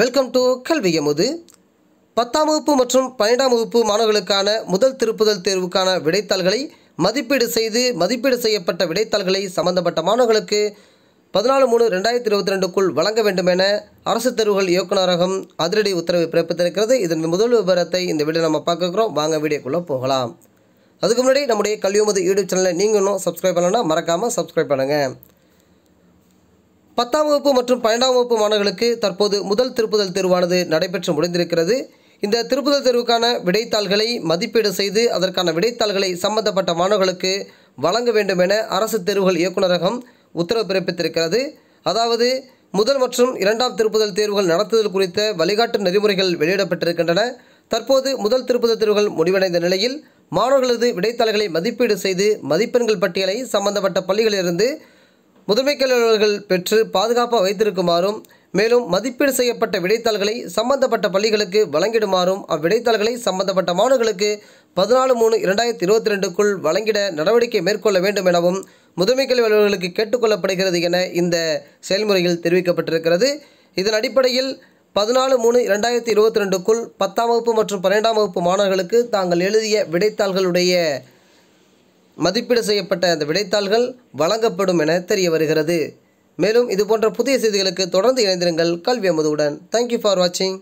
welcome to கல்வியமுது பத்தாம் வகுப்பு மற்றும் பன்னெண்டாம் வகுப்பு மாணவர்களுக்கான முதல் திருப்புதல் தேர்வுக்கான விடைத்தாள்களை மதிப்பீடு செய்து மதிப்பீடு செய்யப்பட்ட விடைத்தாள்களை சம்பந்தப்பட்ட மாணவர்களுக்கு பதினாலு மூணு ரெண்டாயிரத்தி இருபத்தி ரெண்டுக்குள் வழங்க வேண்டும் என அரசு தேர்வுகள் இயக்குநரகம் அதிரடி உத்தரவை பிறப்பித்திருக்கிறது இதன் முதல் விவரத்தை இந்த வீடியோ நம்ம பார்க்குறோம் வாங்க வீடியோக்குள்ளே போகலாம் அதுக்கு முன்னாடி நம்முடைய கல்வியமுது யூடியூப் சேனலை நீங்களும் சப்ஸ்கிரைப் பண்ணலன்னா மறக்காமல் சப்ஸ்கிரைப் பண்ணுங்கள் பத்தாம் வகுப்பு மற்றும் பன்னெண்டாம் வகுப்பு மாணவர்களுக்கு தற்போது முதல் திருப்புதல் தேர்வானது நடைபெற்று முடிந்திருக்கிறது இந்த திருப்புதல் தேர்வுக்கான விடைத்தாள்களை மதிப்பீடு செய்து அதற்கான விடைத்தாள்களை சம்பந்தப்பட்ட மாணவர்களுக்கு வழங்க வேண்டும் என அரசு தேர்வுகள் இயக்குநரகம் உத்தரவு பிறப்பித்திருக்கிறது அதாவது முதல் மற்றும் இரண்டாம் திருப்புதல் தேர்வுகள் நடத்துதல் குறித்த வழிகாட்டு நெறிமுறைகள் வெளியிடப்பட்டிருக்கின்றன தற்போது முதல் திருப்புதல் தேர்வுகள் முடிவடைந்த நிலையில் மாணவர்களது விடைத்தாள்களை மதிப்பீடு செய்து மதிப்பெண்கள் பட்டியலை சம்பந்தப்பட்ட பள்ளிகளிலிருந்து முதன்மை கல்வியாளர்கள் பெற்று பாதுகாப்பாக வைத்திருக்குமாறும் மேலும் மதிப்பீடு செய்யப்பட்ட விடைத்தாள்களை சம்பந்தப்பட்ட பள்ளிகளுக்கு வழங்கிடுமாறும் அவ்விடைத்தாள்களை சம்பந்தப்பட்ட மாணவர்களுக்கு பதினாலு மூணு இரண்டாயிரத்தி இருபத்தி ரெண்டுக்குள் வழங்கிட நடவடிக்கை மேற்கொள்ள வேண்டும் எனவும் முதன்மை அலுவலர்களுக்கு கேட்டுக்கொள்ளப்படுகிறது என இந்த செயல்முறையில் தெரிவிக்கப்பட்டிருக்கிறது இதன் அடிப்படையில் பதினாலு மூணு இரண்டாயிரத்தி இருபத்தி ரெண்டுக்குள் பத்தாம் வகுப்பு மற்றும் பன்னெண்டாம் வகுப்பு மாணவர்களுக்கு தாங்கள் எழுதிய விடைத்தாள்களுடைய மதிப்பீடு செய்யப்பட்ட அந்த விடைத்தாள்கள் வழங்கப்படும் என தெரிய வருகிறது மேலும் இதுபோன்ற புதிய செய்திகளுக்கு தொடர்ந்து இணைந்திருங்கள் கல்வி அமுதுவுடன் தேங்க்யூ ஃபார் வாட்சிங்